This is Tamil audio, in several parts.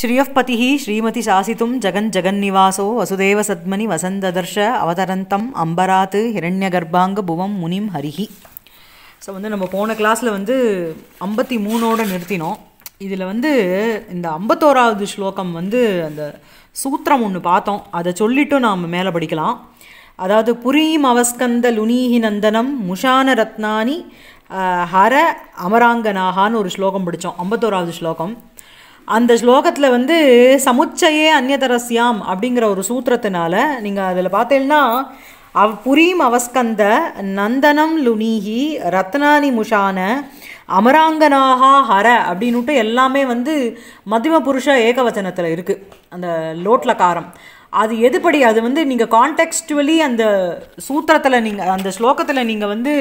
சாசித்தும் श्रीमति शासितुं வசுதேவ वसुदेवसद्मनि வசந்ததர்ஷ அவதரந்தம் அம்பராத்து கர்ப்பாங்க புவம் முனிம் ஹரிஹி ஸோ வந்து நம்ம போன கிளாஸில் வந்து ஐம்பத்தி மூணோடு நிறுத்தினோம் இதில் வந்து இந்த ஐம்பத்தோராவது ஸ்லோகம் வந்து அந்த சூத்திரம் ஒன்று பார்த்தோம் அதை சொல்லிட்டும் நாம் மேலே படிக்கலாம் அதாவது புரியும் அவஸ்கந்த லுனீஹி நந்தனம் முஷான ரத்னானி ஹர அமராங்கனாகான்னு ஒரு ஸ்லோகம் படித்தோம் ஐம்பத்தோராவது ஸ்லோகம் அந்த ஸ்லோகத்தில் வந்து சமுச்சயே அந்நியதரஸ்யாம் அப்படிங்கிற ஒரு சூத்திரத்தினால நீங்கள் அதில் பார்த்தீங்கன்னா அவ் புரீம் அவஸ்கந்த நந்தனம் லுனிஹி ரத்னானி முஷான அமராங்கனாகா ஹர அப்படின்னுட்டு எல்லாமே வந்து மத்தியம புருஷ ஏகவச்சனத்தில் இருக்குது அந்த காரம் அது எதுபடி அது வந்து நீங்கள் கான்டெக்ஸ்டுவலி அந்த சூத்திரத்தில் நீங்கள் அந்த ஸ்லோகத்தில் நீங்கள் வந்து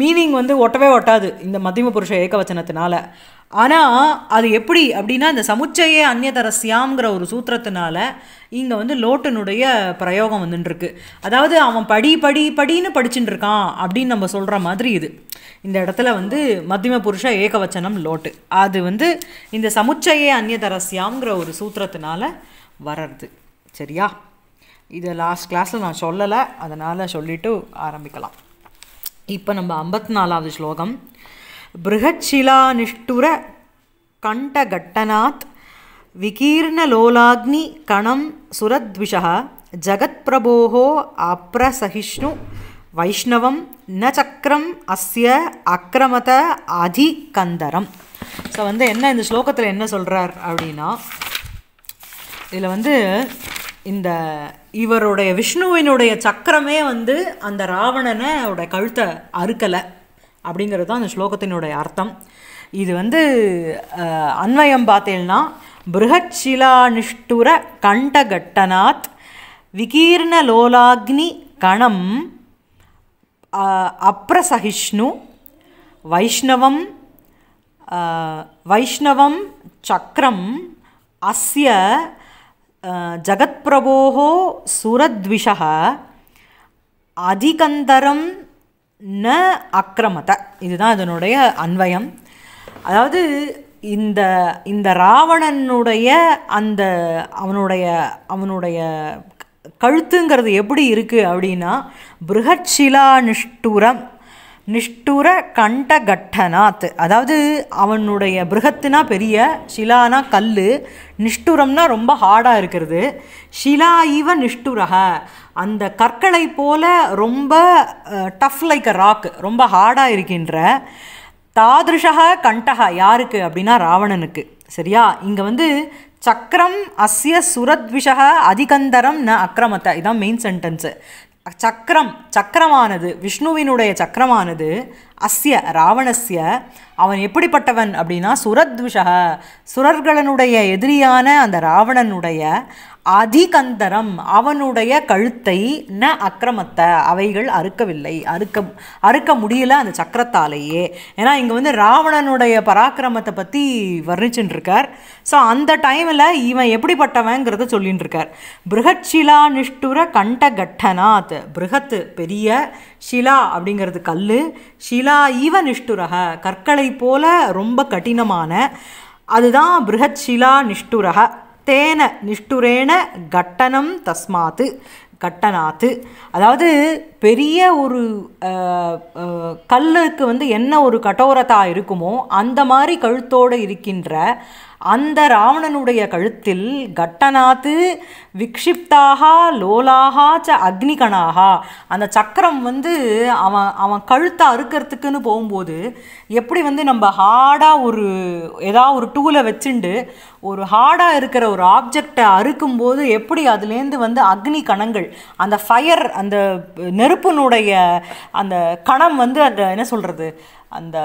மீனிங் வந்து ஒட்டவே ஒட்டாது இந்த மத்தியம புருஷ ஏகவச்சனத்தினால ஆனால் அது எப்படி அப்படின்னா இந்த சமுச்சய அந்நியதரஸ்யாங்கிற ஒரு சூத்திரத்தினால இங்கே வந்து லோட்டனுடைய பிரயோகம் வந்துட்டுருக்கு அதாவது அவன் படி படி படின்னு படிச்சுட்டு இருக்கான் அப்படின்னு நம்ம சொல்கிற மாதிரி இது இந்த இடத்துல வந்து மத்தியம புருஷ ஏகவச்சனம் லோட்டு அது வந்து இந்த சமுச்சய அந்நியதரஸ்யாங்கிற ஒரு சூத்திரத்தினால வர்றது சரியா இதை லாஸ்ட் கிளாஸில் நான் சொல்லலை அதனால் சொல்லிவிட்டு ஆரம்பிக்கலாம் இப்போ நம்ம ஐம்பத்தி நாலாவது ஸ்லோகம் ಬೃಹಚ್ಶಿಲಾನಿಷ್ಠುರ ಕಂಠಘಟ್ಟನಾಥ್ கணம் ಕಣಂ ஜகத் பிரபோகோ அப்ரசகிஷ்ணு வைஷ்ணவம் ந சக்கரம் அஸ்ய அக்கிரமத அதி கந்தரம் ஸோ வந்து என்ன இந்த ஸ்லோகத்தில் என்ன சொல்கிறார் அப்படின்னா இதில் வந்து இந்த இவருடைய விஷ்ணுவினுடைய சக்கரமே வந்து அந்த ராவணனை அவருடைய கழுத்தை அறுக்கலை அப்படிங்கிறது தான் அந்த ஸ்லோகத்தினுடைய அர்த்தம் இது வந்து அன்வயம் பார்த்தேன்னா பிருகச்சிலானிஷ்டுர கண்டகட்டனாத் விகீர்ணலோலாக்னி கணம் அப்ரசகிஷ்ணு வைஷ்ணவம் வைஷ்ணவம் சக்கரம் அஸ்ய ஜகத்பிரபோ சுரத்விஷ அதிகந்தரம் ந அக்கிரமத இதுதான் இதனுடைய அன்வயம் அதாவது இந்த இந்த ராவணனுடைய அந்த அவனுடைய அவனுடைய கழுத்துங்கிறது எப்படி இருக்குது அப்படின்னா பிருகச்சிலா நிஷ்டுரம் நிஷ்டூர கண்ட கட்டனாத் அதாவது அவனுடைய பிருகத்துனா பெரிய சிலானா கல் நிஷ்டூரம்னா ரொம்ப ஹார்டாக இருக்கிறது ஷிலா இவ நிஷ்டுரக அந்த கற்களை போல ரொம்ப டஃப் லைக் அ ராக்கு ரொம்ப ஹார்டாக இருக்கின்ற தாதிருஷா கண்டகா யாருக்கு அப்படின்னா ராவணனுக்கு சரியா இங்கே வந்து சக்கரம் அஸ்ய சுரத்விஷக அதிகந்தரம் ந அக்கிரமத்தை இதான் மெயின் சென்டென்ஸு சக்கரம் சக்கரமானது விஷ்ணுவினுடைய சக்கரமானது அஸ்ய ராவணஸ்ய அவன் எப்படிப்பட்டவன் அப்படின்னா சுரத்விஷக சுரர்களனுடைய எதிரியான அந்த ராவணனுடைய அதிகந்தரம் அவனுடைய கழுத்தை ந அக்கிரமத்த அவைகள் அறுக்கவில்லை அறுக்க அறுக்க முடியல அந்த சக்கரத்தாலேயே ஏன்னா இங்கே வந்து ராவணனுடைய பராக்கிரமத்தை பற்றி வர்ணிச்சுட்டு இருக்கார் ஸோ அந்த டைமில் இவன் எப்படிப்பட்டவங்கிறத சொல்லிட்டு இருக்கார் பிருகத் ஷிலா நிஷ்டுர கண்ட பிருகத்து பெரிய ஷிலா அப்படிங்கிறது கல் ஷிலா சிலா ஈவ நிஷ்டுரக கற்களை போல ரொம்ப கடினமான அதுதான் பிருகத் சிலா நிஷ்டுரக தேன நிஷ்டுரேன கட்டணம் தஸ்மாத்து கட்டநாத்து அதாவது பெரிய ஒரு கல்லுக்கு வந்து என்ன ஒரு கட்டோரத்தாக இருக்குமோ அந்த மாதிரி கழுத்தோடு இருக்கின்ற அந்த ராவணனுடைய கழுத்தில் கட்டநாத்து விக்ஷிப்தாக லோலாக ச அக்னிகணாக அந்த சக்கரம் வந்து அவன் அவன் கழுத்தை அறுக்கிறதுக்குன்னு போகும்போது எப்படி வந்து நம்ம ஹார்டாக ஒரு ஏதாவது ஒரு டூலை வச்சுண்டு ஒரு ஹார்டாக இருக்கிற ஒரு ஆப்ஜெக்டை அறுக்கும்போது எப்படி அதுலேருந்து வந்து அக்னி கணங்கள் அந்த ஃபயர் அந்த நெருப்பினுடைய அந்த கணம் வந்து அந்த என்ன சொல்கிறது அந்த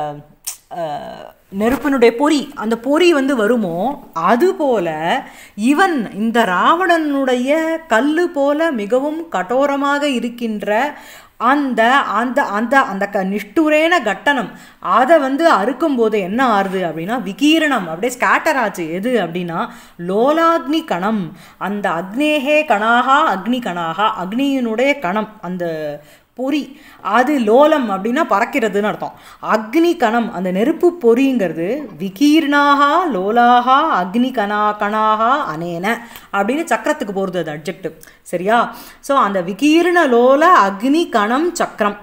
நெருப்பினுடைய பொறி அந்த பொறி வந்து வருமோ அதுபோல இவன் இந்த ராவணனுடைய கல் போல மிகவும் கடோரமாக இருக்கின்ற அந்த அந்த அந்த அந்த க நிஷ்டுரேன கட்டணம் அதை வந்து அறுக்கும்போது என்ன ஆறுது அப்படின்னா விகீரணம் அப்படியே ஸ்கேட்டர் ஆச்சு எது அப்படின்னா லோலாக்னி கணம் அந்த அக்னேகே கணாகா அக்னி கணாகா அக்னியினுடைய கணம் அந்த பொறி அது லோலம் அப்படின்னா பறக்கிறதுன்னு அர்த்தம் அக்னி கணம் அந்த நெருப்பு பொறிங்கிறது விகீர்ணாகா லோலாகா அக்னி கணா கணாகா அனேன அப்படின்னு சக்கரத்துக்கு போகிறது அது அப்ஜெக்டிவ் சரியா ஸோ அந்த விகீர்ண லோல அக்னி கணம் சக்கரம்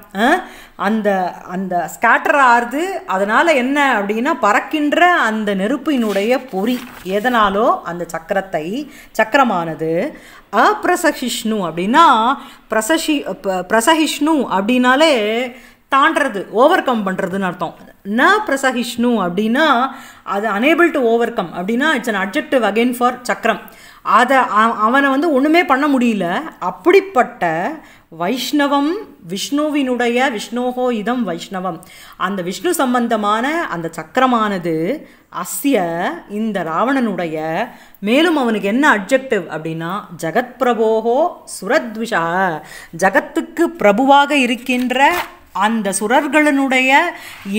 அந்த அந்த ஸ்கேட்டர் ஆறுது அதனால் என்ன அப்படின்னா பறக்கின்ற அந்த நெருப்பினுடைய பொறி எதனாலோ அந்த சக்கரத்தை சக்கரமானது அப்பிரசஹிஷ்ணு அப்படின்னா பிரசஷி பிரசஹிஷ்ணு அப்படின்னாலே தாண்டது ஓவர் கம் பண்ணுறதுன்னு அர்த்தம் ந பிரசஹிஷ்ணு அப்படின்னா அது அனேபிள் டு ஓவர் கம் அப்படின்னா it's an objective again for சக்கரம் அதை அவனை வந்து ஒன்றுமே பண்ண முடியல அப்படிப்பட்ட வைஷ்ணவம் விஷ்ணுவினுடைய விஷ்ணோகோ இதம் வைஷ்ணவம் அந்த விஷ்ணு சம்பந்தமான அந்த சக்கரமானது அஸ்ய இந்த ராவணனுடைய மேலும் அவனுக்கு என்ன அப்ஜெக்டிவ் அப்படின்னா ஜெகத் பிரபோகோ சுரத்விஷா ஜகத்துக்கு பிரபுவாக இருக்கின்ற அந்த சுரர்களனுடைய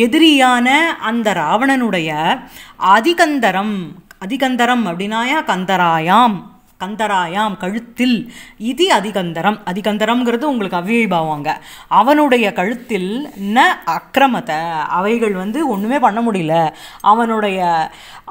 எதிரியான அந்த ராவணனுடைய அதிகந்தரம் அதிகந்தரம் அப்படின்னாயா கந்தராயாம் கந்தராயாம் கழுத்தில் இது அதிகந்தரம் அதிகந்தரம்ங்கிறது உங்களுக்கு அவ்விபாவாங்க அவனுடைய கழுத்தில் ந அக்கிரமத்தை அவைகள் வந்து ஒன்றுமே பண்ண முடியல அவனுடைய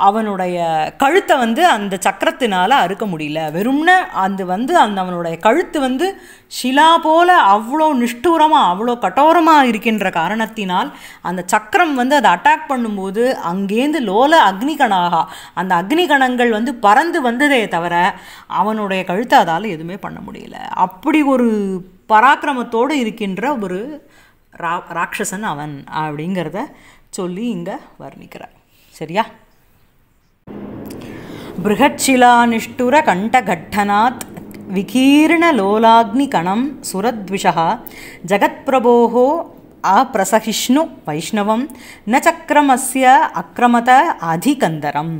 அவனுடைய கழுத்தை வந்து அந்த சக்கரத்தினால் அறுக்க முடியல வெறும்ன அது வந்து அந்த அவனுடைய கழுத்து வந்து சிலா போல அவ்வளோ நிஷ்டூரமாக அவ்வளோ கட்டோரமாக இருக்கின்ற காரணத்தினால் அந்த சக்கரம் வந்து அதை அட்டாக் பண்ணும்போது அங்கேருந்து லோல அக்னிகணாகா அந்த அக்னிகணங்கள் வந்து பறந்து வந்ததே தவிர அவனுடைய கழுத்தை அதால் எதுவுமே பண்ண முடியல அப்படி ஒரு பராக்கிரமத்தோடு இருக்கின்ற ஒரு ரா ராட்சசன் அவன் அப்படிங்கிறத சொல்லி இங்கே வர்ணிக்கிறார் சரியா நிஷ்டுர கண்டகட்டனாத் विकीर्णलोलाग्निकणं सुरद्विषः जगत्प्रभोः अप्रसहिष्णु வைஷ்ணவம் ந சக்கரமஸ்ய அக்கிரமத அதிகந்தரம்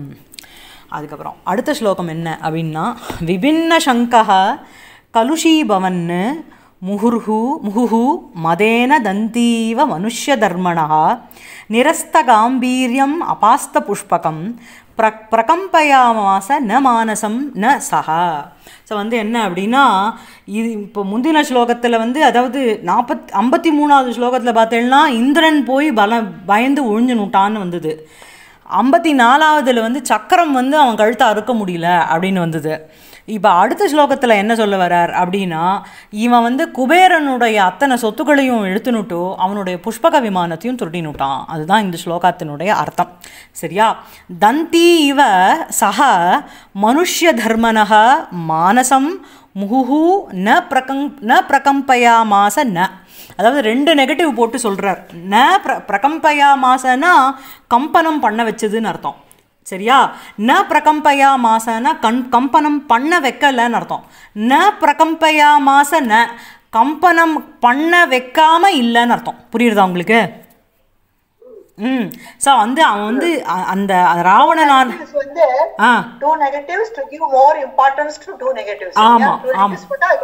அதுக்கப்புறம் அடுத்த ஸ்லோகம் என்ன அப்படின்னா விபின்ன சங்கः கலுஷீபவன் முகுர்ஹு முகுஹு மதேன தந்தீவ மனுஷ்யதர்மணா நிரஸ்தகாம்பீரியம் அபாஸ்த புஷ்பகம் பிரகம்பயாமாச ந மானசம் ந சஹா ஸோ வந்து என்ன அப்படின்னா இது இப்போ முந்தின ஸ்லோகத்தில் வந்து அதாவது நாற்பத் ஐம்பத்தி மூணாவது ஸ்லோகத்தில் பார்த்தேன்னா இந்திரன் போய் பல பயந்து ஒழிஞ்சு நூட்டான்னு வந்தது ஐம்பத்தி நாலாவதுல வந்து சக்கரம் வந்து அவன் கழுத்தை அறுக்க முடியல அப்படின்னு வந்தது இப்போ அடுத்த ஸ்லோகத்தில் என்ன சொல்ல வரார் அப்படின்னா இவன் வந்து குபேரனுடைய அத்தனை சொத்துக்களையும் எழுத்துனுட்டு அவனுடைய புஷ்பக விமானத்தையும் திருடினுட்டான் அதுதான் இந்த ஸ்லோகத்தினுடைய அர்த்தம் சரியா தந்தி இவ சக மனுஷ்ய தர்மனக மானசம் முகுஹு ந பிரகம் ந பிரகம்பயாமாச ந அதாவது ரெண்டு நெகட்டிவ் போட்டு சொல்கிறார் ந பிர பிரகம்பயா மாசனா கம்பனம் பண்ண வச்சதுன்னு அர்த்தம் சரியா ந பிரகம்பயா மாசனா கண் கம்பனம் பண்ண வைக்கலன்னு அர்த்தம் ந பிரகம்பயா மாச ந கம்பனம் பண்ண வைக்காமல் இல்லைன்னு அர்த்தம் புரியுறதா உங்களுக்கு ம் ஸோ வந்து அவன் வந்து அந்த ராவணனான் ஆ to negatives to give more importance to to negatives ஆமா ஆமா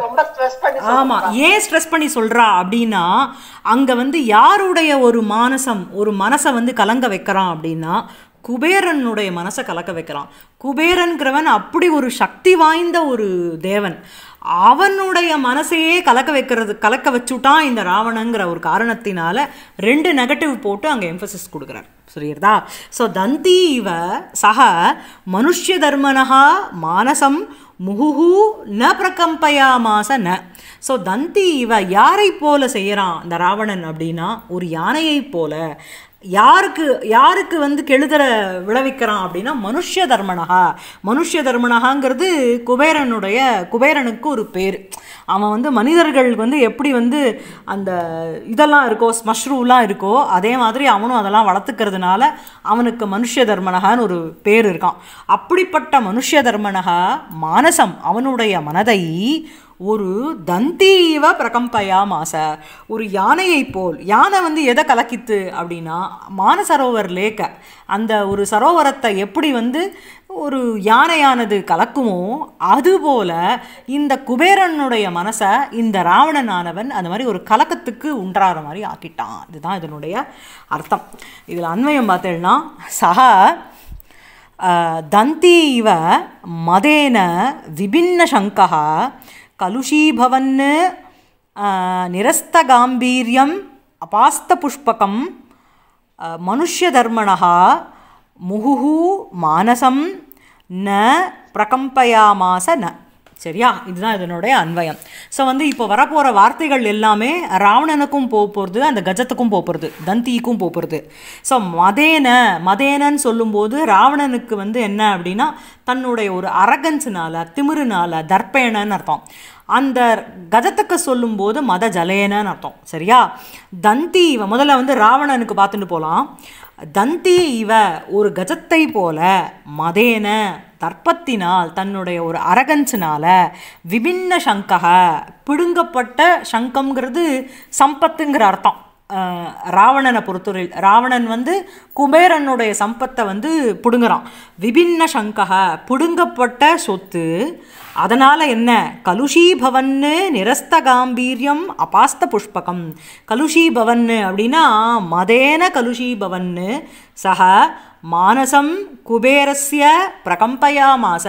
ரொம்ப ஸ்ட்ரெஸ் பண்ணி ஆமா ஏன் ஸ்ட்ரெஸ் பண்ணி சொல்றா அப்படின்னா அங்க வந்து யாருடைய ஒரு மானசம் ஒரு மனசை வந்து கலங்க வைக்கிறான் அப்படின்னா குபேரனுடைய மனசை கலக்க வைக்கிறான் குபேரன்கிறவன் அப்படி ஒரு சக்தி வாய்ந்த ஒரு தேவன் அவனுடைய மனசையே கலக்க வைக்கிறது கலக்க வச்சுட்டான் இந்த ராவணங்கிற ஒரு காரணத்தினால ரெண்டு நெகட்டிவ் போட்டு அங்கே எம்ஃபசிஸ் கொடுக்குறார் புரியுறதா ஸோ தந்தி இவ சக மனுஷ்ய தர்மனகா மானசம் முகுஹு ந பிரகம்பயாமாச ந ஸோ தந்தி இவ யாரை போல செய்கிறான் இந்த ராவணன் அப்படின்னா ஒரு யானையை போல யாருக்கு யாருக்கு வந்து கெழுதலை விளைவிக்கிறான் அப்படின்னா மனுஷ்ய தர்மனகா மனுஷ்ய தர்மனகாங்கிறது குபேரனுடைய குபேரனுக்கு ஒரு பேர் அவன் வந்து மனிதர்களுக்கு வந்து எப்படி வந்து அந்த இதெல்லாம் இருக்கோ ஸ்மஷ்ரூலாம் இருக்கோ அதே மாதிரி அவனும் அதெல்லாம் வளர்த்துக்கிறதுனால அவனுக்கு மனுஷ்ய தர்மனகான்னு ஒரு பேர் இருக்கான் அப்படிப்பட்ட மனுஷ்ய தர்மனகா மானசம் அவனுடைய மனதை ஒரு தந்தீவ பிரகம்பயா மாச ஒரு யானையை போல் யானை வந்து எதை கலக்கித்து அப்படின்னா மானசரோவர் லேக்க அந்த ஒரு சரோவரத்தை எப்படி வந்து ஒரு யானையானது கலக்குமோ அதுபோல இந்த குபேரனுடைய மனசை இந்த ராவணனானவன் அந்த மாதிரி ஒரு கலக்கத்துக்கு உண்டாகிற மாதிரி ஆக்கிட்டான் இதுதான் இதனுடைய அர்த்தம் இதில் அண்மையும் பார்த்தேன்னா சக தந்தீவ மதேன விபின்ன சங்கா कलुषीभवन् निरस्तगाम्भीर्यम् अपास्तपुष्पकं मनुष्यधर्मणः मुहुः मानसं न प्रकम्पयामास न சரியா இதுதான் இதனுடைய அன்வயம் ஸோ வந்து இப்போ வரப்போகிற வார்த்தைகள் எல்லாமே ராவணனுக்கும் போக போகிறது அந்த கஜத்துக்கும் போக போகிறது தந்திக்கும் போக போகிறது ஸோ மதேன மதேனன்னு சொல்லும்போது ராவணனுக்கு வந்து என்ன அப்படின்னா தன்னுடைய ஒரு அரகன்ஸ்னால திமிருனால தர்ப்பேனன்னு அர்த்தம் அந்த கஜத்துக்கு சொல்லும்போது மத ஜலேனன்னு அர்த்தம் சரியா தந்தி முதல்ல வந்து ராவணனுக்கு பார்த்துட்டு போகலாம் தந்தி இவ ஒரு கஜத்தை போல மதேன தர்ப்பத்தினால் தன்னுடைய ஒரு அரகஞ்சினால் விபின்ன சங்கக பிடுங்கப்பட்ட சங்கம்ங்கிறது சம்பத்துங்கிற அர்த்தம் ராவணனை பொறுத்தவரையில் ராவணன் வந்து குபேரனுடைய சம்பத்தை வந்து பிடுங்குறான் விபின்ன சங்கக பிடுங்கப்பட்ட சொத்து அதனால் என்ன கலுஷீபவன்னு நிரஸ்த காம்பீரியம் அபாஸ்த புஷ்பகம் கலுஷீபவன்னு அப்படின்னா மதேன கலுஷீபவன்னு சக மானசம் குபேரஸ்ய பிரகம்பயாமாச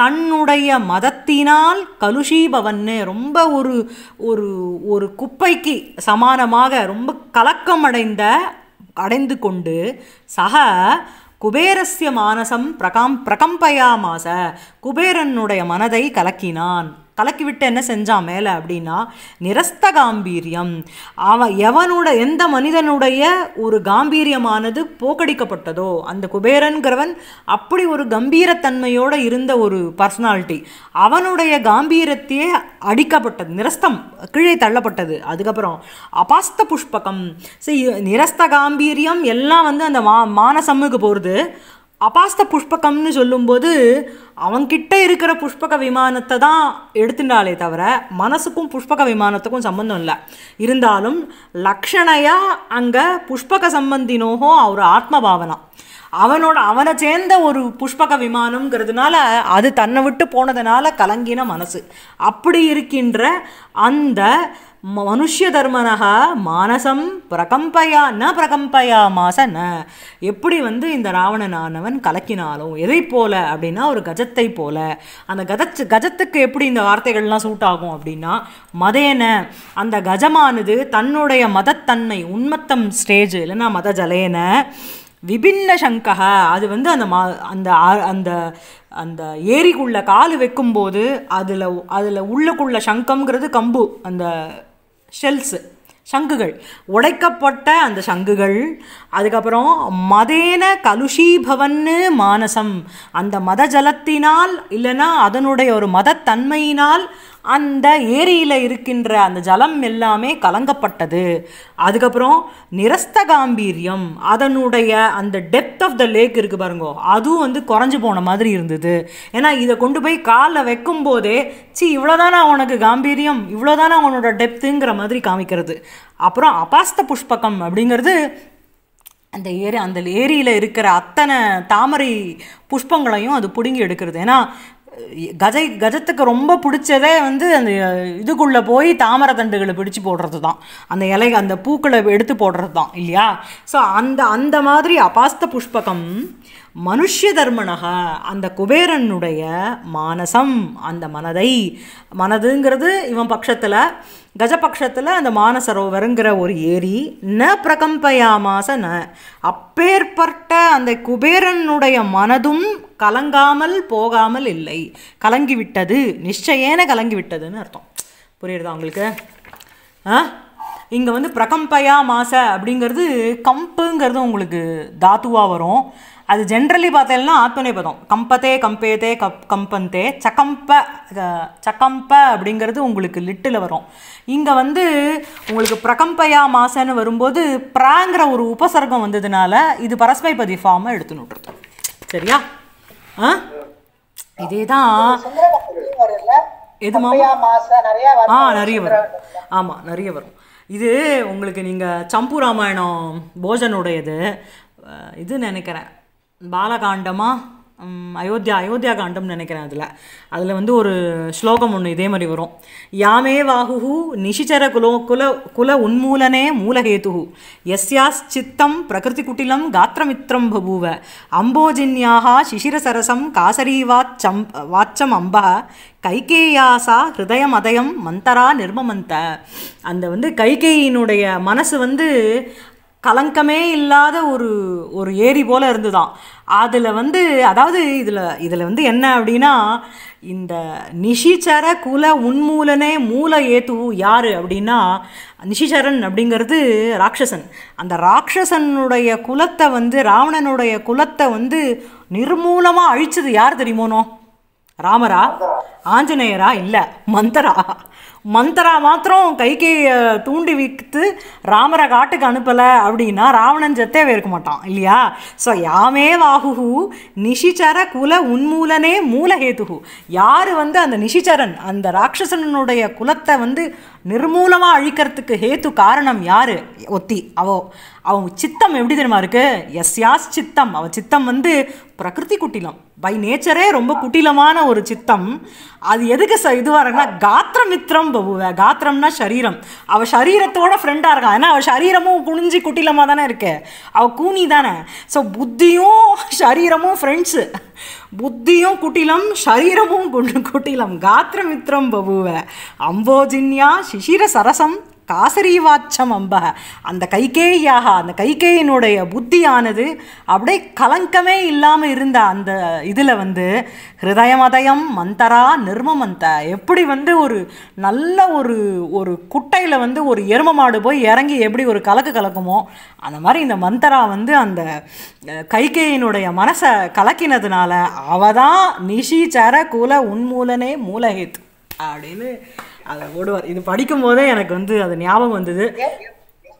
தன்னுடைய மதத்தினால் கலுஷீபவன்னு ரொம்ப ஒரு ஒரு ஒரு குப்பைக்கு சமானமாக ரொம்ப கலக்கம் அடைந்த அடைந்து கொண்டு சக குபேரஸ்ய மானசம் பிரகாம் பிரகம்பயாமாச குபேரனுடைய மனதை கலக்கினான் கலக்கி விட்டு என்ன செஞ்சான் மேலே அப்படின்னா நிரஸ்த காம்பீரியம் அவன் எவனோட எந்த மனிதனுடைய ஒரு காம்பீரியமானது போக்கடிக்கப்பட்டதோ அந்த குபேரன்கிறவன் அப்படி ஒரு கம்பீரத்தன்மையோடு இருந்த ஒரு பர்சனாலிட்டி அவனுடைய காம்பீரத்தையே அடிக்கப்பட்டது நிரஸ்தம் கீழே தள்ளப்பட்டது அதுக்கப்புறம் அபாஸ்த புஷ்பகம் சரி நிரஸ்த காம்பீரியம் எல்லாம் வந்து அந்த மா மானசம்முக்கு போகிறது அபாஸ்த புஷ்பகம்னு சொல்லும்போது அவன்கிட்ட இருக்கிற புஷ்பக விமானத்தை தான் எடுத்துட்டாலே தவிர மனசுக்கும் புஷ்பக விமானத்துக்கும் சம்மந்தம் இல்லை இருந்தாலும் லக்ஷணையா அங்கே புஷ்பக சம்பந்தினோகோ அவர் ஆத்மபாவனா அவனோட அவனை சேர்ந்த ஒரு புஷ்பக விமானம்ங்கிறதுனால அது தன்னை விட்டு போனதுனால கலங்கின மனசு அப்படி இருக்கின்ற அந்த மனுஷதர்மனகா மானசம் பிரகம்பயா ந பிரகம்பயா மாச ந எப்படி வந்து இந்த ஆனவன் கலக்கினாலும் எதை போல அப்படின்னா ஒரு கஜத்தை போல அந்த கஜச்சு கஜத்துக்கு எப்படி இந்த வார்த்தைகள்லாம் சூட் ஆகும் அப்படின்னா மதேன அந்த கஜமானது தன்னுடைய மதத்தன்மை உண்மத்தம் ஸ்டேஜ் இல்லைன்னா மத ஜலேன விபின்ன சங்கக அது வந்து அந்த மா அந்த அந்த அந்த ஏரிக்குள்ளே காலு வைக்கும்போது அதில் அதில் உள்ளக்குள்ள சங்கம்ங்கிறது கம்பு அந்த ஷெல்ஸு சங்குகள் உடைக்கப்பட்ட அந்த சங்குகள் அதுக்கப்புறம் மதேன கலுஷீபவன்னு மானசம் அந்த மத ஜலத்தினால் இல்லைன்னா அதனுடைய ஒரு மதத்தன்மையினால் அந்த ஏரியில் இருக்கின்ற அந்த ஜலம் எல்லாமே கலங்கப்பட்டது அதுக்கப்புறம் நிரஸ்த காம்பீரியம் அதனுடைய அந்த டெப்த் ஆஃப் த லேக் இருக்குது பாருங்க அதுவும் வந்து குறைஞ்சி போன மாதிரி இருந்தது ஏன்னா இதை கொண்டு போய் காலில் வைக்கும் போதே சி இவ்வளோதானா உனக்கு காம்பீரியம் இவ்வளோதானா உனோட டெப்த்துங்கிற மாதிரி காமிக்கிறது அப்புறம் அபாஸ்த புஷ்பகம் அப்படிங்கிறது அந்த ஏரி அந்த ஏரியில் இருக்கிற அத்தனை தாமரை புஷ்பங்களையும் அது பிடுங்கி எடுக்கிறது ஏன்னா கஜை கஜத்துக்கு ரொம்ப பிடிச்சதே வந்து அந்த இதுக்குள்ளே போய் தாமரை தண்டுகளை பிடிச்சி போடுறது தான் அந்த இலை அந்த பூக்களை எடுத்து போடுறது தான் இல்லையா ஸோ அந்த அந்த மாதிரி அபாஸ்த புஷ்பகம் மனுஷ தர்மனகா அந்த குபேரனுடைய மானசம் அந்த மனதை மனதுங்கிறது இவன் பட்சத்தில் கஜபக்ஷத்தில் அந்த மானசரோவருங்கிற ஒரு ஏரி ந பிரகம்பயாமாச ந அப்பேற்பட்ட அந்த குபேரனுடைய மனதும் கலங்காமல் போகாமல் இல்லை கலங்கிவிட்டது நிச்சயேன கலங்கிவிட்டதுன்னு அர்த்தம் புரியுறதா உங்களுக்கு ஆ இங்கே வந்து பிரகம்பயா மாச அப்படிங்கிறது கம்புங்கிறது உங்களுக்கு தாத்துவாக வரும் அது ஜென்ரலி பார்த்தேன்னா பதம் கம்பத்தே கம்பேதே கப் கம்பந்தே சக்கம்ப சக்கம்ப அப்படிங்கிறது உங்களுக்கு லிட்டில் வரும் இங்கே வந்து உங்களுக்கு பிரகம்பயா மாசன்னு வரும்போது ப்ராங்கிற ஒரு உபசர்க்கம் வந்ததுனால இது பரஸ்மைபதி ஃபார்மை எடுத்து நோட்டுறது சரியா ஆ இதே தான் எது ஆ நிறைய வரும் ஆமாம் நிறைய வரும் இது உங்களுக்கு நீங்கள் சம்பு ராமாயணம் போஜனுடையது இது நினைக்கிறேன் பாலகாண்டமாக அயோத்தியா அயோத்தியா காண்டம் நினைக்கிறேன் அதில் அதில் வந்து ஒரு ஸ்லோகம் ஒன்று இதே மாதிரி வரும் யாமே வாகு நிஷிச்சர குலோ குல குல உன்மூலனே மூலஹேது சித்தம் பிரகிருதி குட்டிலம் காத்திரமித்ரம் பபூவ அம்போஜின்யாக சரசம் காசரி வாச்சம் வாச்சம் அம்ப கைகேயாசா ஹிருதயம் அதயம் மந்தரா நிர்மமந்த அந்த வந்து கைகேயினுடைய மனசு வந்து கலங்கமே இல்லாத ஒரு ஒரு ஏரி போல் இருந்துதான் அதில் வந்து அதாவது இதில் இதில் வந்து என்ன அப்படின்னா இந்த நிஷிச்சர குல உன்மூலனே மூல ஏத்து யார் அப்படின்னா நிஷிச்சரன் அப்படிங்கிறது ராட்சசன் அந்த ராட்சசனுடைய குலத்தை வந்து ராவணனுடைய குலத்தை வந்து நிர்மூலமாக அழிச்சது யார் தெரியுமோனோ ராமரா ஆஞ்சநேயரா இல்லை மந்தரா மந்தரா மாத்திரம் கைகையை தூண்டி விற்று ராமரை காட்டுக்கு அனுப்பலை அப்படின்னா ராவணன் ஜத்தேவே இருக்க மாட்டான் இல்லையா ஸோ யாமே வாகுஹு நிஷிச்சர குல உன்மூலனே மூலஹேதுகு யார் வந்து அந்த நிஷிச்சரன் அந்த ராட்சசனனுடைய குலத்தை வந்து நிர்மூலமாக அழிக்கிறதுக்கு ஹேத்து காரணம் யார் ஒத்தி அவோ அவன் சித்தம் எப்படி தெரியுமா இருக்குது எஸ் யாஸ் சித்தம் அவன் சித்தம் வந்து பிரகிருதி குட்டிலம் பை நேச்சரே ரொம்ப குட்டிலமான ஒரு சித்தம் அது எதுக்கு ச இதுவாக இருக்குன்னா காத்திரமித்திரம் பபுவ காத்திரம்னா சரீரம் அவள் சரீரத்தோட ஃப்ரெண்டாக இருக்கான் ஏன்னா அவள் சரீரமும் குனிஞ்சு குட்டிலமாக தானே இருக்கு அவள் கூனி தானே ஸோ புத்தியும் சரீரமும் ஃப்ரெண்ட்ஸு புத்தியும் குட்டிலம் சரீரமும் குட்டிலம் காத்திரமித்திரம் பபுவ அம்போஜின்யா சிசிர சரசம் காசரீவாச்சம் அம்பக அந்த கைகேயாக அந்த கைகேயினுடைய புத்தியானது அப்படியே கலங்கமே இல்லாமல் இருந்த அந்த இதில் வந்து ஹிருதயமதயம் மந்தரா நிர்மமந்த எப்படி வந்து ஒரு நல்ல ஒரு ஒரு குட்டையில் வந்து ஒரு எரும மாடு போய் இறங்கி எப்படி ஒரு கலக்கு கலக்குமோ அந்த மாதிரி இந்த மந்தரா வந்து அந்த கைகேயினுடைய மனசை கலக்கினதுனால அவ தான் நிஷிச்சர குல உன்மூலனே மூலஹேத் அப்படின்னு அதை ஓடுவார் இது படிக்கும் போதே எனக்கு வந்து அது ஞாபகம் வந்தது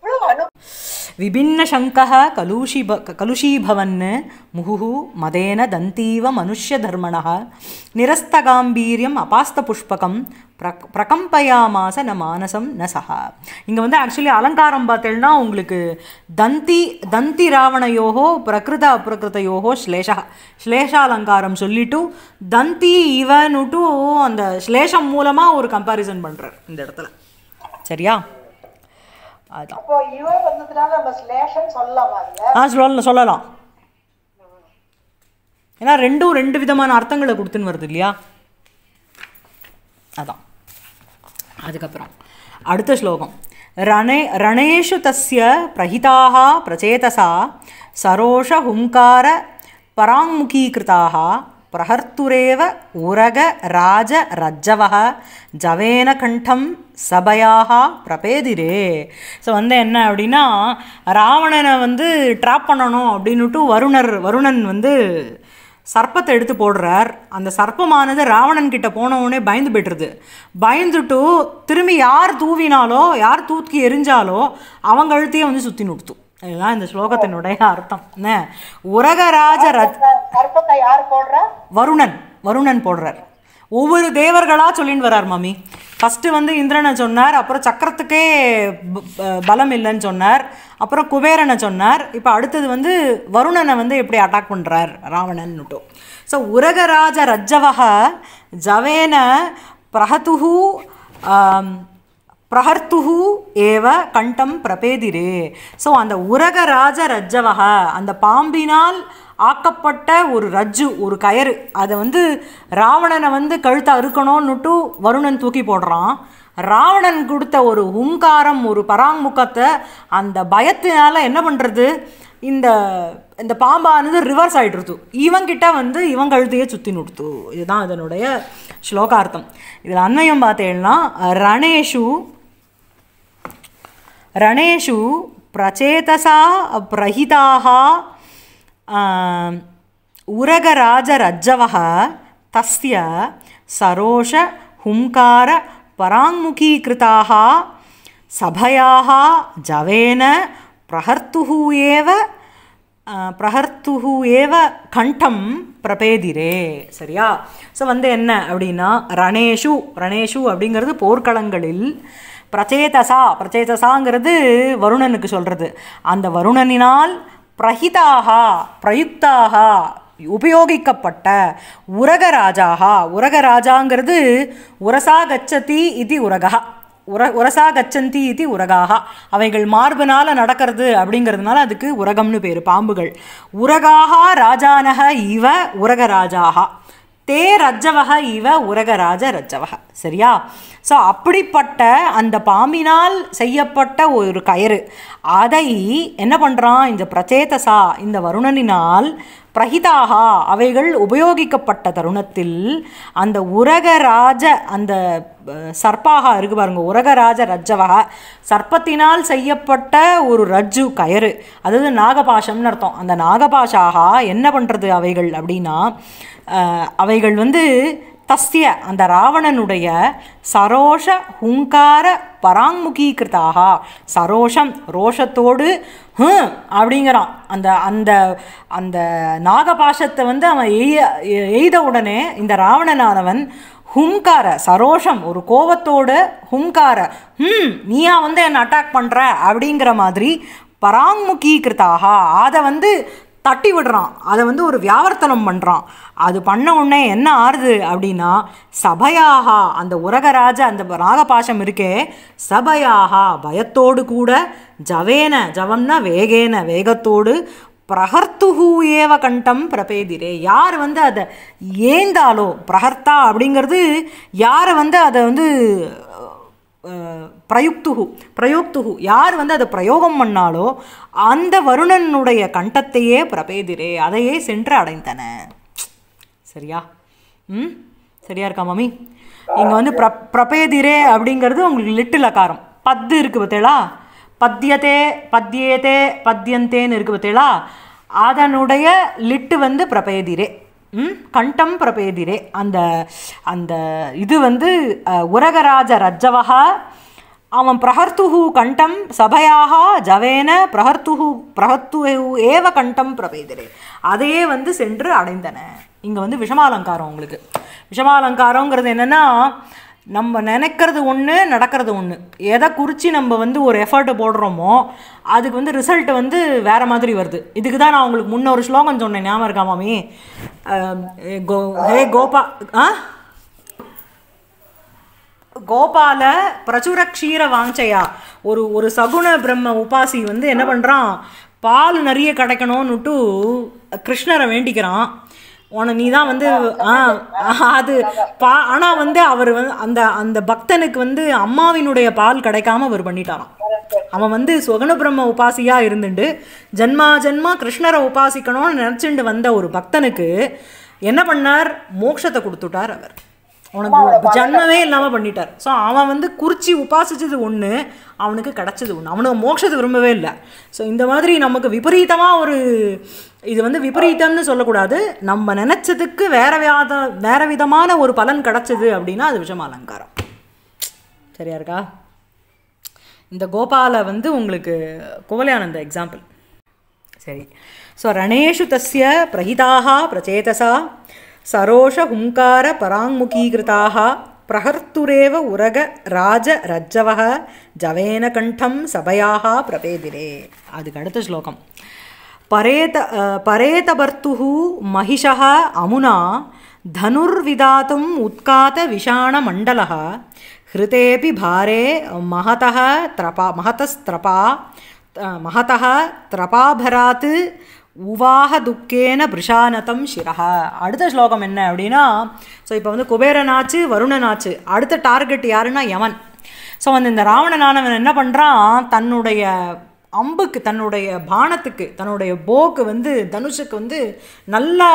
அவ்வளோ அனு கலூஷி கலுஷிப கலுஷீபவன் முகுஹு மதேன தந்தீவ மனுஷ்யதர்மணः நிரஸ்தகாம்பீரியம் அபாஸ்தபுஷ்பகம் பிரக் பிரகம்பயாமாச ந மானசம் ந சஹா இங்கே வந்து ஆக்சுவலி அலங்காரம் பார்த்தேன்னா உங்களுக்கு தந்தி தந்தி ராவணையோகோ பிரகிருத அப்ரகிருதையோகோ ஸ்லேஷா ஸ்லேஷாலங்காரம் சொல்லிட்டு தந்தி இவனுட்டு அந்த ஸ்லேஷம் மூலமாக ஒரு கம்பாரிசன் பண்ணுறார் இந்த இடத்துல சரியா சொல்லலாம் சொல்லலாம் ஏன்னா ரெண்டும் ரெண்டு விதமான அர்த்தங்களை கொடுத்துன்னு வருது இல்லையா அதான் அதுக்கப்புறம் அடுத்த ஸ்லோகம் ரணே ரணேஷு தஸ்ய பிரஹிதாக பிரச்சேதசா சரோஷ ஹுங்கார பராங்முகீகிருதாக பிரஹர்த்துரேவ உரக ராஜ ரஜ்ஜவ ஜவேன கண்டம் சபையாக பிரபேதிரே ஸோ வந்து என்ன அப்படின்னா ராவணனை வந்து ட்ராப் பண்ணணும் அப்படின்னுட்டு வருணர் வருணன் வந்து சர்ப்பத்தை எடுத்து போடுறார் அந்த சர்ப்பமானது ராவணன் கிட்ட போனவுடனே பயந்து போய்டுறது பயந்துட்டு திரும்பி யார் தூவினாலோ யார் தூக்கி எரிஞ்சாலோ அவங்க அழுத்தையே வந்து சுற்றி நுடுத்தும் இதுதான் இந்த ஸ்லோகத்தினுடைய அர்த்தம் என்ன உரகராஜ ரத் சர்ப்பத்தை யார் வருணன் வருணன் போடுறார் ஒவ்வொரு தேவர்களாக சொல்லின்னு வரார் மாமி ஃபஸ்ட்டு வந்து இந்திரனை சொன்னார் அப்புறம் சக்கரத்துக்கே பலம் இல்லைன்னு சொன்னார் அப்புறம் குபேரனை சொன்னார் இப்போ அடுத்தது வந்து வருணனை வந்து எப்படி அட்டாக் பண்ணுறார் ராவணன்னுட்டும் ஸோ உரகராஜ ரஜவக ஜவேன பிரகத்துகு பிரஹர்த்துகு ஏவ கண்டம் பிரபேதிரே ஸோ அந்த உரகராஜ ரஜவக அந்த பாம்பினால் ஆக்கப்பட்ட ஒரு ரஜ்ஜு ஒரு கயறு அதை வந்து ராவணனை வந்து கழுத்தை அறுக்கணும்னுட்டு வருணன் தூக்கி போடுறான் ராவணன் கொடுத்த ஒரு ஹுங்காரம் ஒரு பராங்முகத்தை அந்த பயத்தினால் என்ன பண்ணுறது இந்த இந்த பாம்பானது ரிவர்ஸ் ஆகிடுறது இவங்கிட்ட வந்து இவன் கழுத்தையே சுற்றி நுடுத்து இதுதான் இதனுடைய ஸ்லோகார்த்தம் இதில் அண்மையம் பார்த்தேன்னா ரணேஷு ரணேஷு பிரச்சேதசா பிரஹிதாக उरगराजरज्जवः तस्य சரோஷ हुङ्कार पराङ्मुखीकृताः சபையாக ஜவேன प्रहर्तुः एव ஏவ கண்டம் பிரபேதிரே சரியா ஸோ வந்து என்ன அப்படின்னா ரணேஷு ரணேஷு அப்படிங்கிறது போர்க்களங்களில் பிரச்சேதசா பிரச்சேதசாங்கிறது வருணனுக்கு சொல்கிறது அந்த வருணனினால் பிரகிதாக பிரயுக்தாக உபயோகிக்கப்பட்ட உரகராஜாக உரகராஜாங்கிறது உரசா கச்சதி இது உரகா உர உரசா கச்சந்தி இது உரகாக அவைகள் மார்பினால் நடக்கிறது அப்படிங்கிறதுனால அதுக்கு உரகம்னு பேர் பாம்புகள் உரகாக ராஜானக இவ உரகராஜாக தே ரஜவக இவ உரகராஜ ரஜவக சரியா ஸோ அப்படிப்பட்ட அந்த பாம்பினால் செய்யப்பட்ட ஒரு கயிறு அதை என்ன பண்ணுறான் இந்த பிரச்சேதசா இந்த வருணனினால் பிரகிதாக அவைகள் உபயோகிக்கப்பட்ட தருணத்தில் அந்த உரகராஜ அந்த சர்ப்பாக இருக்கு பாருங்க உரகராஜ ரஜ்ஜவகா சர்ப்பத்தினால் செய்யப்பட்ட ஒரு ரஜ்ஜு கயறு அதாவது நாகபாஷம்னு அர்த்தம் அந்த நாகபாஷாக என்ன பண்ணுறது அவைகள் அப்படின்னா அவைகள் வந்து தஸ்ய அந்த ராவணனுடைய சரோஷ ஹுங்கார பராங்முகீகிருத்தாக சரோஷம் ரோஷத்தோடு ஹ அப்படிங்கிறான் அந்த அந்த அந்த நாகபாஷத்தை வந்து அவன் எய்ய எய்த உடனே இந்த ராவணனானவன் ஹும்கார சரோஷம் ஒரு கோபத்தோடு ஹும்கார ஹம் நீயா வந்து என்னை அட்டாக் பண்ணுற அப்படிங்கிற மாதிரி பராங்முகீகிருத்தாக அதை வந்து தட்டி விடுறான் அதை வந்து ஒரு வியாவர்த்தனம் பண்ணுறான் அது பண்ண உடனே என்ன ஆறுது அப்படின்னா சபையாகா அந்த உரகராஜ அந்த ராகபாஷம் இருக்கே சபையாகா பயத்தோடு கூட ஜவேன ஜவம்னா வேகேன வேகத்தோடு பிரகர்த்துஹூ ஏவ கண்டம் பிரபேதிரே யார் வந்து அதை ஏந்தாலோ பிரகர்த்தா அப்படிங்கிறது யாரை வந்து அதை வந்து பிரயுக்துகு பிரயோக்துகு யார் வந்து அதை பிரயோகம் பண்ணாலோ அந்த வருணனுடைய கண்டத்தையே பிரபேதிரே அதையே சென்று அடைந்தன சரியா ம் சரியா இருக்கா மாமி இங்கே வந்து ப்ர பிரபேதிரே அப்படிங்கிறது உங்களுக்கு லிட்டில் அக்காரம் பத்து இருக்குது பார்த்தேளா பத்தியதே பத்தியேதே பத்தியந்தேன்னு இருக்குது பார்த்தேளா அதனுடைய லிட்டு வந்து பிரபேதிரே கண்டம் பிரபேதிரே அந்த அந்த இது வந்து உரகராஜ ரஜவகா அவன் பிரஹர்த்துஹு கண்டம் சபையாக ஜவேன பிரஹர்த்துஹு பிரஹர்த்து ஏவ கண்டம் பிரபேதிரே அதையே வந்து சென்று அடைந்தன இங்கே வந்து விஷமாலங்காரம் உங்களுக்கு விஷமாலங்காரங்கிறது என்னென்னா நம்ம நினைக்கிறது ஒன்று நடக்கிறது ஒன்று எதை குறித்து நம்ம வந்து ஒரு எஃபர்ட்டை போடுறோமோ அதுக்கு வந்து ரிசல்ட் வந்து வேறு மாதிரி வருது இதுக்கு தான் நான் உங்களுக்கு முன்னொரு ஒரு ஸ்லோகம் சொன்னேன் ஞாபகம் இருக்கா மாமி கோ ஹே கோபா ஆ கோபால பிரச்சுர க்ஷீர வாஞ்சையா ஒரு ஒரு சகுண பிரம்ம உபாசி வந்து என்ன பண்ணுறான் பால் நிறைய கிடைக்கணும்னுட்டு கிருஷ்ணரை வேண்டிக்கிறான் உன நீ தான் வந்து ஆ அது பா ஆனால் வந்து அவர் வந்து அந்த அந்த பக்தனுக்கு வந்து அம்மாவினுடைய பால் கிடைக்காம அவர் பண்ணிட்டாராம் அவன் வந்து சுகன பிரம்ம உபாசியாக இருந்துட்டு ஜென்மா ஜென்மா கிருஷ்ணரை உபாசிக்கணும்னு நினச்சிண்டு வந்த ஒரு பக்தனுக்கு என்ன பண்ணார் மோட்சத்தை கொடுத்துட்டார் அவர் உனக்கு ஜன்மமே இல்லாமல் பண்ணிட்டார் ஸோ அவன் வந்து குறிச்சி உபாசிச்சது ஒன்று அவனுக்கு கிடச்சது ஒன்று அவனுக்கு மோட்சத்தை விரும்பவே இல்லை ஸோ இந்த மாதிரி நமக்கு விபரீதமாக ஒரு இது வந்து விபரீதம்னு சொல்லக்கூடாது நம்ம நினச்சதுக்கு வேற வியாத வேற விதமான ஒரு பலன் கிடச்சிது அப்படின்னா அது விஷம அலங்காரம் சரியா இருக்கா இந்த கோபால வந்து உங்களுக்கு குவலையானந்த எக்ஸாம்பிள் சரி ஸோ ரணேஷு தஸ்ய பிரகிதாகா பிரச்சேதசா சரோஷ ஹுங்கார பராங்முகீகிருதாக பிரகர்த்துரேவ உரக ராஜ ரஜ்ஜவக ஜவேன கண்டம் சபையாக பிரபேதிரே அதுக்கு அடுத்த ஸ்லோகம் பரேத பரேதபர்த்து மகிஷ அமுனா தனுர்விதாத்தும் உத்காத விஷாணமண்டல ஹிருதேபி பாரே மகத திரபா மகதஸ்திரபா மகத திரபாபராத் உவாக துக்கேன பிரிஷானதம் சிரஹ அடுத்த ஸ்லோகம் என்ன அப்படின்னா ஸோ இப்போ வந்து குபேரனாச்சு வருணனாச்சு அடுத்த டார்கெட் யாருன்னா யமன் ஸோ வந்து இந்த ராவணனானவன் என்ன பண்ணுறான் தன்னுடைய அம்புக்கு தன்னுடைய பானத்துக்கு தன்னுடைய போக்கு வந்து தனுஷுக்கு வந்து நல்லா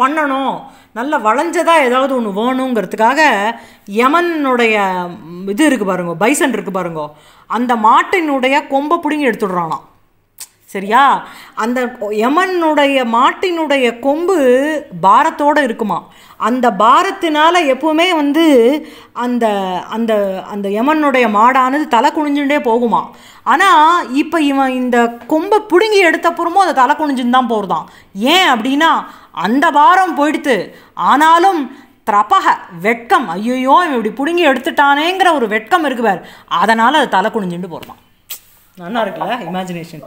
பண்ணணும் நல்லா வளைஞ்சதாக ஏதாவது ஒன்று வேணுங்கிறதுக்காக யமனுடைய இது இருக்குது பாருங்கோ பைசன் இருக்குது பாருங்கோ அந்த மாட்டினுடைய கொம்பை பிடுங்கி எடுத்துடுறானான் சரியா அந்த யமனுடைய மாட்டினுடைய கொம்பு பாரத்தோடு இருக்குமா அந்த பாரத்தினால் எப்பவுமே வந்து அந்த அந்த அந்த யமனுடைய மாடானது தலை குனிஞ்சுட்டே போகுமா ஆனால் இப்போ இவன் இந்த கொம்பை பிடுங்கி எடுத்தப்புறமும் அதை தலை குனிஞ்சுன்னு தான் போகிறதான் ஏன் அப்படின்னா அந்த பாரம் போயிடுத்து ஆனாலும் திரபக வெட்கம் ஐயோ இவன் இப்படி பிடுங்கி எடுத்துட்டானேங்கிற ஒரு வெட்கம் இருக்குவார் அதனால் அது தலை குனிஞ்சுட்டு போகிறதான் நல்லா இருக்குல்ல இமேஜினேஷன்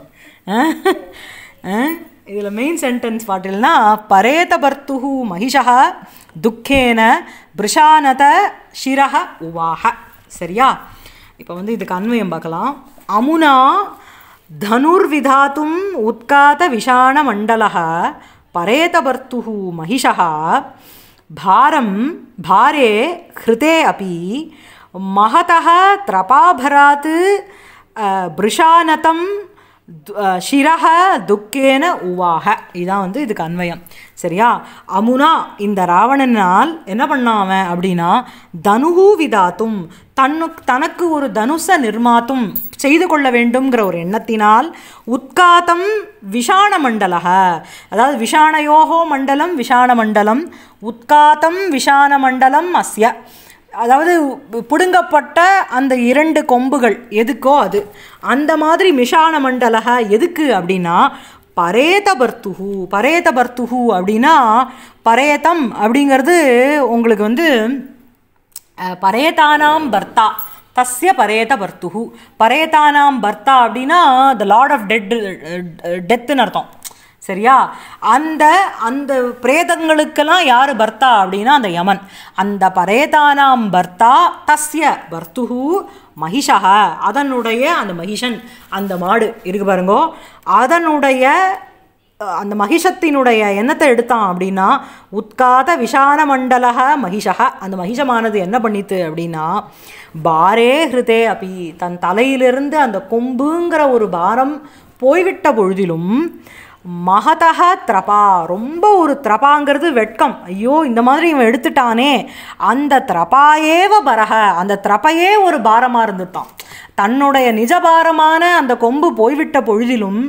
இதில் மெயின் சென்டென்ஸ் பாட்டில்னா பரேத பர்த்துஹு மகிஷா துக்கேன பிரிஷானத ஷிரஹ உவாக சரியா இப்போ வந்து இதுக்கு அன்வயம் பார்க்கலாம் அமுனா தனுர்விதாத்தும் धनुर्विधातुम् उत्कातविषाणमण्डलः परेतभर्तुः महिषः भारं भारे हृते अपि महतः त्रपाभरात् भृशानतं ஷிரஹ துக்கேன உவாக இதான் வந்து இதுக்கு அன்வயம் சரியா அமுனா இந்த ராவணனால் என்ன பண்ணான் அப்படின்னா தனுகு விதாத்தும் தன்னு தனக்கு ஒரு தனுச நிர்மாத்தும் செய்து கொள்ள வேண்டும்ங்கிற ஒரு எண்ணத்தினால் உத்காத்தம் விஷாண மண்டலக அதாவது விஷாணயோகோ மண்டலம் விஷாண மண்டலம் உத்காத்தம் விஷாண மண்டலம் அஸ்ய அதாவது பிடுங்கப்பட்ட அந்த இரண்டு கொம்புகள் எதுக்கோ அது அந்த மாதிரி மிஷான மண்டலக எதுக்கு அப்படின்னா பரேத பர்த்துகு அப்படின்னா பரேதம் அப்படிங்கிறது உங்களுக்கு வந்து பரேதானாம் பர்த்தா தஸ்ய பரேத பர்த்துகு பரேதானாம் பர்த்தா அப்படின்னா த லார்ட் ஆஃப் டெட் டெத்துன்னு அர்த்தம் சரியா அந்த அந்த பிரேதங்களுக்கெல்லாம் யார் பர்த்தா அப்படின்னா அந்த யமன் அந்த பரேதானாம் பர்த்தா தஸ்ய பர்த்துஹு மகிஷக அதனுடைய அந்த மகிஷன் அந்த மாடு இருக்கு பாருங்கோ அதனுடைய அந்த மகிஷத்தினுடைய எண்ணத்தை எடுத்தான் அப்படின்னா உத்காத விஷான மண்டலக மகிஷக அந்த மகிஷமானது என்ன பண்ணித்து அப்படின்னா பாரே ஹிருதே அப்பி தன் தலையிலிருந்து அந்த கொம்புங்கிற ஒரு பாரம் போய்விட்ட பொழுதிலும் மகதக திரபா ரொம்ப ஒரு திரபாங்கிறது வெட்கம் ஐயோ இந்த மாதிரி இவன் எடுத்துட்டானே அந்த திரபாயேவ பரக அந்த திரப்பையே ஒரு பாரமாக இருந்துட்டான் தன்னுடைய நிஜ பாரமான அந்த கொம்பு போய்விட்ட பொழுதிலும்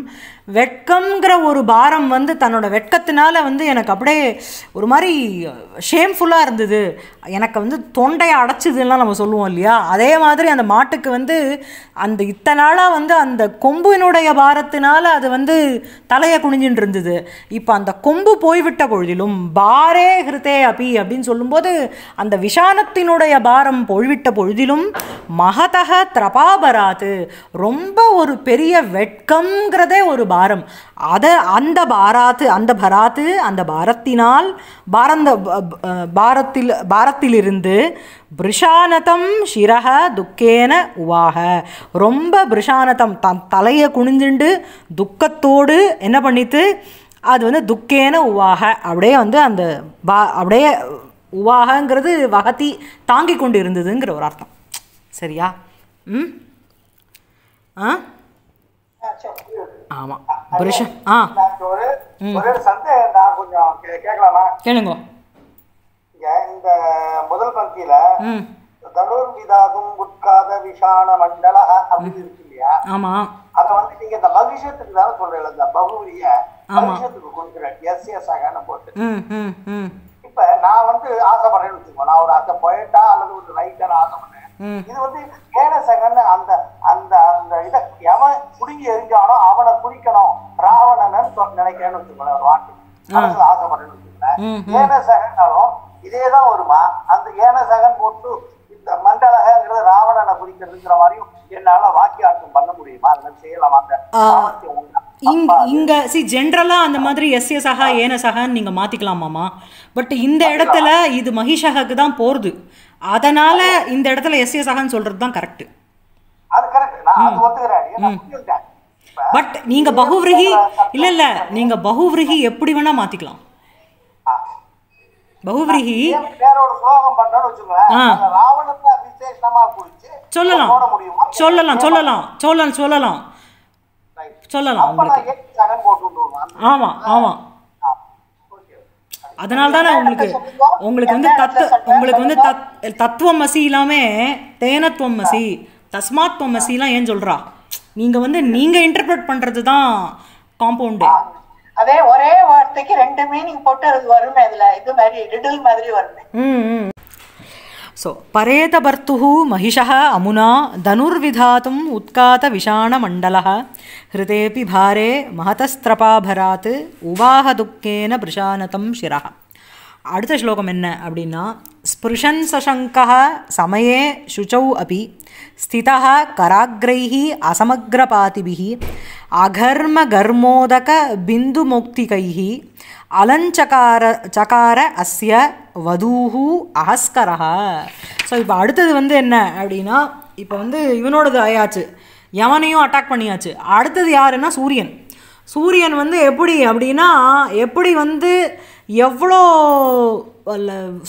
வெட்கம்ங்கிற ஒரு பாரம் வந்து தன்னோட வெட்கத்தினால வந்து எனக்கு அப்படியே ஒரு மாதிரி ஷேம்ஃபுல்லாக இருந்தது எனக்கு வந்து தொண்டையை அடைச்சிதுன்னா நம்ம சொல்லுவோம் இல்லையா அதே மாதிரி அந்த மாட்டுக்கு வந்து அந்த இத்தனை நாளாக வந்து அந்த கொம்பினுடைய பாரத்தினால் அது வந்து தலையை குனிஞ்சின்னு இருந்தது இப்போ அந்த கொம்பு போய்விட்ட பொழுதிலும் பாரே ஹிருதே அபி அப்படின்னு சொல்லும்போது அந்த விஷானத்தினுடைய பாரம் போய்விட்ட பொழுதிலும் மகதக திரபாபராது ரொம்ப ஒரு பெரிய வெட்கம்ங்கிறதே ஒரு பாரம் அதை அந்த பாராத்து அந்த பராத்து அந்த பாரத்தினால் பாரந்த பாரத்தில் பாரத்திலிருந்து பிரிஷானதம் சிரக துக்கேன உவாக ரொம்ப பிரிஷானதம் தன் தலையை குனிஞ்சுண்டு துக்கத்தோடு என்ன பண்ணித்து அது வந்து துக்கேன உவாக அப்படியே வந்து அந்த பா அப்படியே உவாகங்கிறது வகத்தி தாங்கி கொண்டு இருந்ததுங்கிற ஒரு அர்த்தம் சரியா ம் ஆ ஆமா புருஷ ஆ ஒரு சந்தேகம் நான் கொஞ்சம் கேட்கலாமா கேளுங்க இந்த முதல் பந்தியில தனுர்விதாதும் உட்காத விஷாண மண்டல அப்படின்னு இருக்கு இல்லையா ஆமா அத வந்து நீங்க இந்த பவிஷத்துக்கு தான் சொல்றீங்க இந்த பகுரிய பவிஷத்துக்கு கொடுக்குற எஸ் எஸ் ஆகான போட்டு இப்ப நான் வந்து ஆசைப்படுறேன்னு வச்சுக்கோ நான் ஒரு அந்த பொயட்டா அல்லது ஒரு ரைட்டர் ஆசைப்படுறேன் இது வந்து கேனசகன் அந்த அந்த அந்த இதை எவன் குடுங்கி எரிஞ்சானோ அவனை குடிக்கணும் ராவணன் நினைக்கிறேன்னு வச்சுக்கோங்களேன் ஒரு ஏனசகன்னாலும் இதேதான் வருமா அந்த ஏனசகன் போட்டு இந்த மண்டலகங்கிறது ராவணனை குறிக்கிறதுங்கிற மாதிரியும் என்னால வாக்கியார்த்தம் பண்ண முடியுமா அதை செய்யலாம் அந்த இங்க சி ஜென்ரலா அந்த மாதிரி எஸ் எஸ் சகா ஏன சகான்னு நீங்க மாத்திக்கலாமாமா பட் இந்த இடத்துல இது மகிஷகாக்கு தான் போறது அதனால இந்த இடத்துல எஸ் எஸ் ஆகன்னு சொல்றது தான் கரெக்ட் அது கரெக்ட் நான் அது ஒத்துக்கிறேன் பட் நீங்க பகுவிரகி இல்ல இல்ல நீங்க பகுவிரகி எப்படி வேணா மாத்திக்கலாம் பகுவிரகி சொல்லலாம் சொல்லலாம் சொல்லலாம் சொல்லலாம் சொல்லலாம் சொல்லலாம் உங்களுக்கு ஆமா ஆமா அதனால தானே உங்களுக்கு உங்களுக்கு வந்து தத்து உங்களுக்கு வந்து தத் தத்துவம் மசி இல்லாமல் தேனத்துவம் மசி தஸ்மாத்வம் மசிலாம் ஏன் சொல்கிறா நீங்கள் வந்து நீங்கள் இன்டர்பிரட் பண்ணுறது தான் காம்பவுண்டு அதே ஒரே வார்த்தைக்கு ரெண்டு மீனிங் போட்டு அது வருமே அதுல இது மாதிரி ரிடில் மாதிரி வருமே ಸೊ ಪರೇತಭರ್ತು ಮಹಿಷಃ ಅಮುನಾ ಧನುರ್ವಿಧಾತು ಉತ್ಕಾತ ವಿಷಾಣಮಂಡಲ ಹೃದಯಪಿ ಭಾರೆ ಮಹತಸ್ತ್ರಪಾಭರಾತ್ ಉವಾಹ ದುಃಖೇನ ಬೃಷಾನತಂ ಶಿರ அடுத்த ஸ்லோகம் என்ன அப்படின்னா ஸ்பிருஷன் சசங்கா சமயே சுச்சௌ அபி அகர்ம கர்மோதக பிந்து முக்திகைஹி அலஞ்சகார சகார அஸ்ய வதூஹு அஹஸ்கரா ஸோ இப்போ அடுத்தது வந்து என்ன அப்படின்னா இப்போ வந்து இவனோடது ஆயாச்சு யவனையும் அட்டாக் பண்ணியாச்சு அடுத்தது யாருன்னா சூரியன் சூரியன் வந்து எப்படி அப்படின்னா எப்படி வந்து எவ்வளோ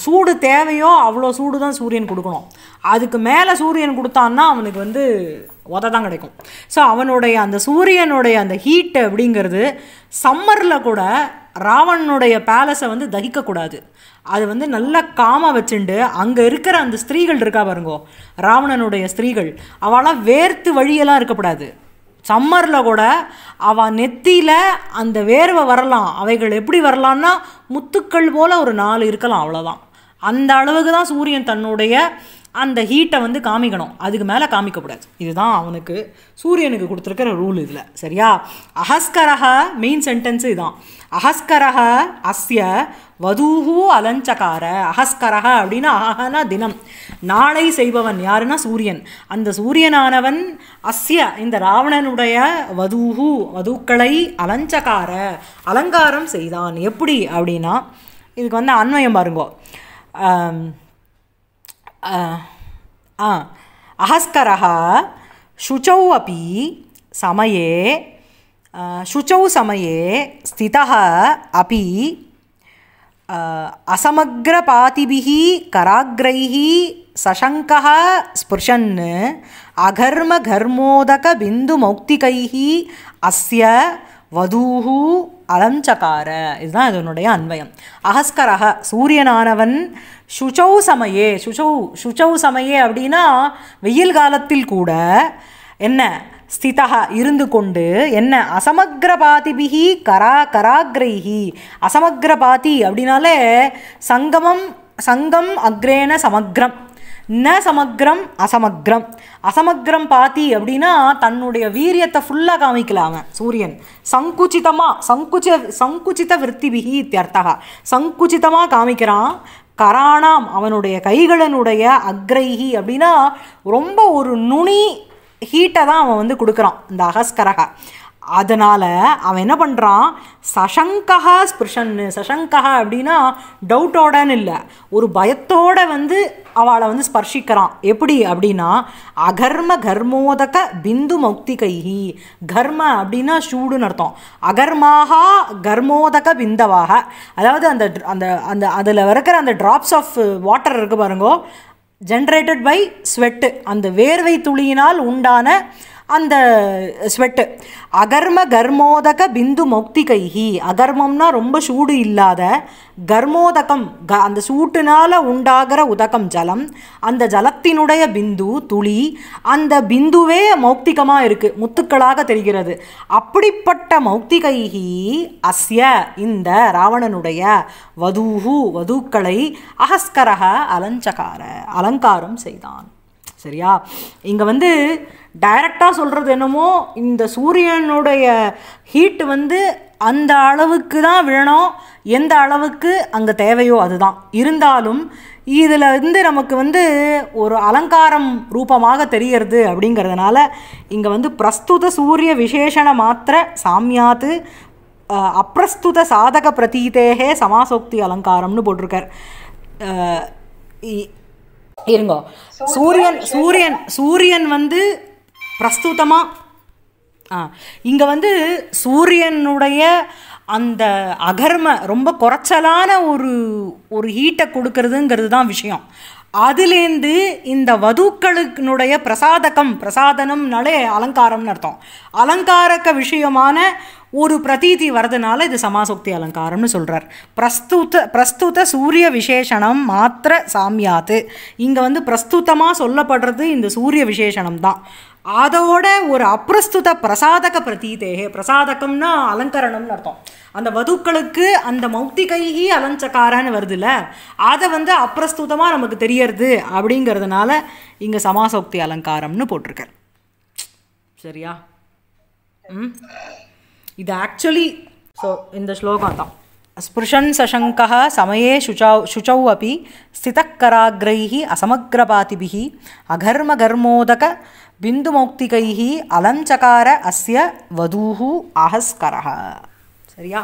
சூடு தேவையோ அவ்வளோ சூடு தான் சூரியன் கொடுக்கணும் அதுக்கு மேலே சூரியன் கொடுத்தான்னா அவனுக்கு வந்து உத தான் கிடைக்கும் ஸோ அவனுடைய அந்த சூரியனுடைய அந்த ஹீட் அப்படிங்கிறது சம்மரில் கூட ராவணனுடைய பேலஸை வந்து தகிக்கக்கூடாது அது வந்து நல்லா காம வச்சுண்டு அங்கே இருக்கிற அந்த ஸ்திரீகள் இருக்கா பாருங்கோ ராவணனுடைய ஸ்திரீகள் அவளாம் வேர்த்து வழியெல்லாம் இருக்கக்கூடாது சம்மரில் கூட அவன் நெத்தியில் அந்த வேர்வை வரலாம் அவைகள் எப்படி வரலான்னா முத்துக்கள் போல் ஒரு நாள் இருக்கலாம் அவ்வளோதான் அந்த அளவுக்கு தான் சூரியன் தன்னுடைய அந்த ஹீட்டை வந்து காமிக்கணும் அதுக்கு மேலே காமிக்கக்கூடாது இதுதான் அவனுக்கு சூரியனுக்கு கொடுத்துருக்கிற ரூல் இதில் சரியா அஹஸ்கரக மெயின் சென்டென்ஸ் இதுதான் அஹஸ்கரக அஸ்ய வதூஹு அலஞ்சகார அஹஸ்கரக அப்படின்னு அஹனா தினம் நாளை செய்பவன் யாருன்னா சூரியன் அந்த சூரியனானவன் அஸ்ய இந்த ராவணனுடைய வதூஹு வதூக்களை அலஞ்சகார அலங்காரம் செய்தான் எப்படி அப்படின்னா இதுக்கு வந்து அன்வயம் பாருங்கோ अहस्कर शुचौ अपि समये शुचौ समये स्पृशन अघर्म असमग्रपातिभिः कराग्रैः सशङ्कः स्पृशन् अघर्मघर्मोदकबिन्दुमौक्तिकैः अस्य वधूः அலஞ்சகார இதுதான் இதனுடைய அன்வயம் அகஸ்கரக சூரியனானவன் சுச்சௌ சமயே சுச்சௌ சுச்சௌ சமயே அப்படின்னா வெயில் காலத்தில் கூட என்ன ஸ்திதா இருந்து கொண்டு என்ன அசமக்ரபாதிபிகி கரா கராகிரைஹி பாதி அப்படின்னாலே சங்கமம் சங்கம் அக்ரேன சமக்ரம் ந சமக்ரம் அசமக்ரம் அசமக்ரம் பாத்தி அப்படின்னா தன்னுடைய வீரியத்தை ஃபுல்லாக காமிக்கல அவன் சூரியன் சங்குச்சிதமாக சங்குச்ச சங்குச்சித விற்த்திபிகி இத்தியர்த்தகா சங்குச்சிதமாக காமிக்கிறான் கராணாம் அவனுடைய கைகளனுடைய அக்ரைஹி அப்படின்னா ரொம்ப ஒரு நுனி ஹீட்டை தான் அவன் வந்து கொடுக்குறான் இந்த அகஸ்கரகா அதனால் அவன் என்ன பண்ணுறான் சசங்கா ஸ்பிருஷன்னு சசங்கா அப்படின்னா டவுட்டோடன்னு இல்லை ஒரு பயத்தோடு வந்து அவளை வந்து ஸ்பர்ஷிக்கிறான் எப்படி அப்படின்னா அகர்ம கர்மோதக பிந்து மௌக்தி கைஹி கர்ம அப்படின்னா சூடுன்னு அர்த்தம் அகர்மாக கர்மோதக பிந்தவாக அதாவது அந்த அந்த அந்த அதில் இருக்கிற அந்த ட்ராப்ஸ் ஆஃப் வாட்டர் இருக்குது பாருங்கோ ஜென்ரேட்டட் பை ஸ்வெட்டு அந்த வேர்வை துளியினால் உண்டான அந்த ஸ்வெட்டு அகர்ம கர்மோதக பிந்து மொக்தி கைகி அகர்மம்னா ரொம்ப சூடு இல்லாத கர்மோதகம் க அந்த சூட்டுனால் உண்டாகிற உதகம் ஜலம் அந்த ஜலத்தினுடைய பிந்து துளி அந்த பிந்துவே மௌக்திகமாக இருக்குது முத்துக்களாக தெரிகிறது அப்படிப்பட்ட மௌக்தி கைகி அஸ்ய இந்த ராவணனுடைய வதூஹு வதூக்களை அகஸ்கரக அலஞ்சகார அலங்காரம் செய்தான் சரியா இங்கே வந்து டைரக்டாக சொல்கிறது என்னமோ இந்த சூரியனுடைய ஹீட்டு வந்து அந்த அளவுக்கு தான் விழணும் எந்த அளவுக்கு அங்கே தேவையோ அதுதான் இருந்தாலும் இதில் இருந்து நமக்கு வந்து ஒரு அலங்காரம் ரூபமாக தெரிகிறது அப்படிங்கிறதுனால இங்கே வந்து பிரஸ்துத சூரிய விசேஷண மாத்திர சாமியாத்து அப்பிரஸ்துத சாதக பிரதீதேகே சமாசோக்தி அலங்காரம்னு போட்டிருக்கார் இருங்கோ சூரியன் சூரியன் சூரியன் வந்து பிரஸ்தூத்தமாக ஆ இங்கே வந்து சூரியனுடைய அந்த அகர்ம ரொம்ப குறைச்சலான ஒரு ஒரு ஹீட்டை கொடுக்கறதுங்கிறது தான் விஷயம் அதுலேருந்து இந்த வதுக்களுக்கினுடைய பிரசாதகம் பிரசாதனம்னாலே அலங்காரம்னு அர்த்தம் அலங்காரக்க விஷயமான ஒரு பிரதீதி வரதுனால இது சமாசக்தி அலங்காரம்னு சொல்கிறார் பிரஸ்துத பிரஸ்துத சூரிய விசேஷனம் மாத்திர சாமியாத்து இங்கே வந்து பிரஸ்துத்தமாக சொல்லப்படுறது இந்த சூரிய விசேஷனம் தான் அதோட ஒரு அப்ரஸ்துத பிரசாதக பிரதீதேகே பிரசாதகம்னா அலங்கரணம்னு அர்த்தம் அந்த வதுக்களுக்கு அந்த கைகி அலஞ்சக்காரன்னு வருதுல்ல அதை வந்து அப்ரஸ்துதமாக நமக்கு தெரியறது அப்படிங்கிறதுனால இங்கே சமாசோக்தி அலங்காரம்னு போட்டிருக்கார் சரியா ம் இது ஆக்சுவலி ஸோ இந்த ஸ்லோகம் தான் ஸ்பிருஷன் சசங்கः சமயே शुचौ शुचौ அப்படி स्थितः कराग्रैः அகர்மகர்மோதக बिन्दुमौक्तिकैः अलं अस्य वधूः आहस्करः सरिया